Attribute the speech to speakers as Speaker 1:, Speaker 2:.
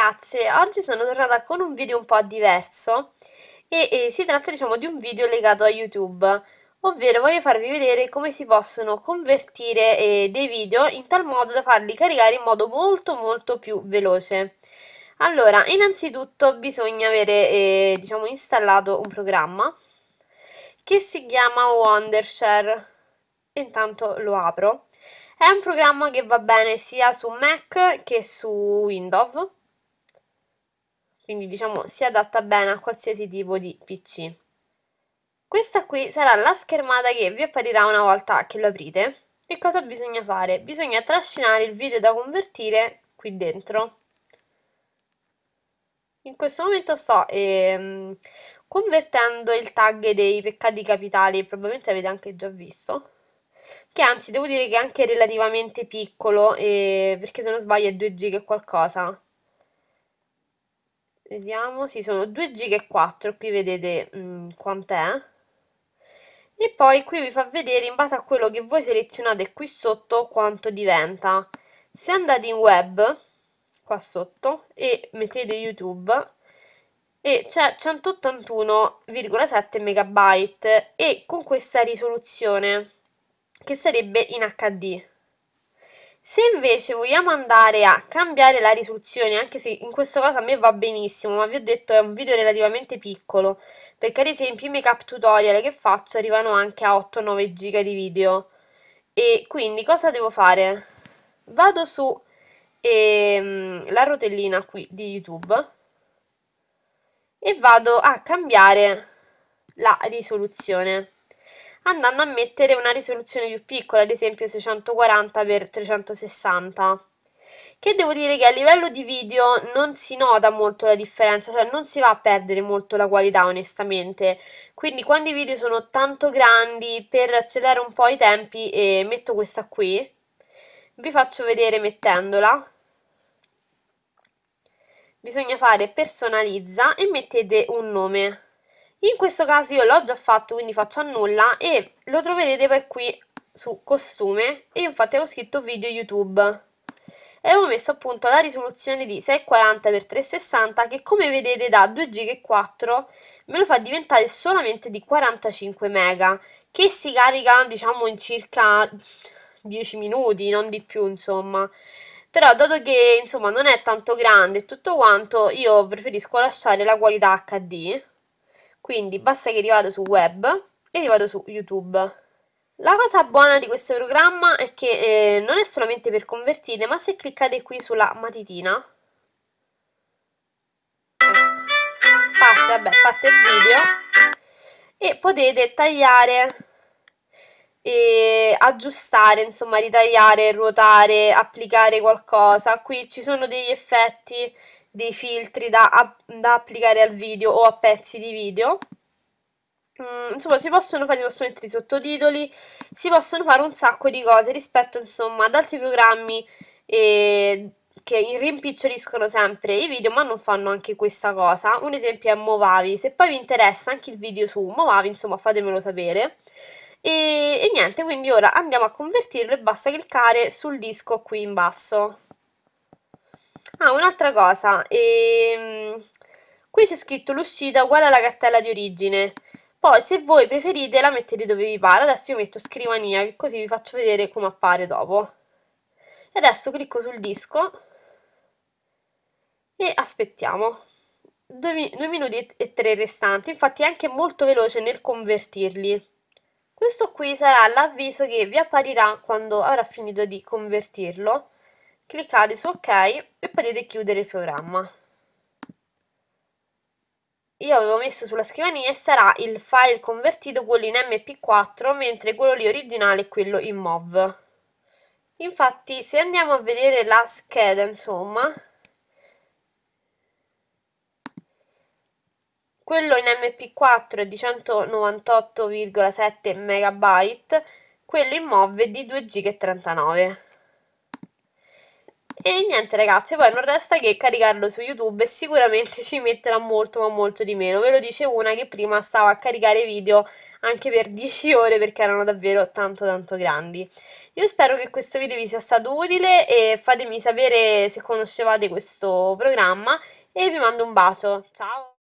Speaker 1: ragazze, oggi sono tornata con un video un po' diverso e, e, si tratta diciamo di un video legato a YouTube, ovvero voglio farvi vedere come si possono convertire eh, dei video in tal modo da farli caricare in modo molto molto più veloce. Allora, innanzitutto bisogna avere eh, diciamo installato un programma che si chiama Wondershare, intanto lo apro. È un programma che va bene sia su Mac che su Windows quindi diciamo si adatta bene a qualsiasi tipo di PC. Questa qui sarà la schermata che vi apparirà una volta che lo aprite. Che cosa bisogna fare? Bisogna trascinare il video da convertire qui dentro. In questo momento sto ehm, convertendo il tag dei peccati capitali, probabilmente avete anche già visto, che anzi devo dire che è anche relativamente piccolo, eh, perché se non sbaglio è 2 giga e qualcosa. Vediamo, sì, sono 2 giga e 4, qui vedete mm, quant'è. E poi qui vi fa vedere, in base a quello che voi selezionate qui sotto, quanto diventa. Se andate in web, qua sotto, e mettete YouTube, e c'è 181,7 megabyte, e con questa risoluzione, che sarebbe in HD. Se invece vogliamo andare a cambiare la risoluzione, anche se in questo caso a me va benissimo, ma vi ho detto è un video relativamente piccolo, perché ad esempio i make up tutorial che faccio arrivano anche a 8-9 giga di video. E quindi cosa devo fare? Vado su ehm, la rotellina qui di YouTube e vado a cambiare la risoluzione andando a mettere una risoluzione più piccola, ad esempio 640x360 che devo dire che a livello di video non si nota molto la differenza, cioè non si va a perdere molto la qualità onestamente. Quindi quando i video sono tanto grandi, per accelerare un po' i tempi, eh, metto questa qui, vi faccio vedere mettendola. Bisogna fare personalizza e mettete un nome. In questo caso io l'ho già fatto, quindi faccio a nulla e lo troverete poi qui su costume e io infatti avevo scritto video YouTube e avevo messo appunto la risoluzione di 640x360 che come vedete da 2 giga e 4 me lo fa diventare solamente di 45 mega che si carica diciamo in circa 10 minuti non di più insomma però dato che insomma non è tanto grande tutto quanto io preferisco lasciare la qualità HD quindi basta che vado su web e vado su YouTube. La cosa buona di questo programma è che eh, non è solamente per convertire, ma se cliccate qui sulla matitina, parte, vabbè, parte il video, e potete tagliare e aggiustare, insomma, ritagliare, ruotare, applicare qualcosa. Qui ci sono degli effetti dei filtri da, da applicare al video o a pezzi di video mm, insomma si possono fare, si possono mettere i sottotitoli, si possono fare un sacco di cose rispetto insomma ad altri programmi eh, che rimpiccioliscono sempre i video ma non fanno anche questa cosa. Un esempio è Movavi, se poi vi interessa anche il video su Movavi insomma fatemelo sapere. E, e niente, quindi ora andiamo a convertirlo e basta cliccare sul disco qui in basso. Ah, un'altra cosa, ehm, qui c'è scritto l'uscita uguale alla cartella di origine, poi se voi preferite la mettete dove vi pare, adesso io metto scrivania così vi faccio vedere come appare dopo. E adesso clicco sul disco e aspettiamo. 2, 2 minuti e 3 restanti, infatti è anche molto veloce nel convertirli. Questo qui sarà l'avviso che vi apparirà quando avrà finito di convertirlo cliccate su ok e potete chiudere il programma io avevo messo sulla scrivania e sarà il file convertito quello in mp4 mentre quello lì originale è quello in mov infatti se andiamo a vedere la scheda insomma quello in mp4 è di 198,7 MB quello in mov è di 2 ,39 GB 39 e niente ragazzi, poi non resta che caricarlo su YouTube e sicuramente ci metterà molto ma molto di meno. Ve lo dice una che prima stava a caricare video anche per 10 ore perché erano davvero tanto tanto grandi. Io spero che questo video vi sia stato utile e fatemi sapere se conoscevate questo programma e vi mando un bacio. Ciao!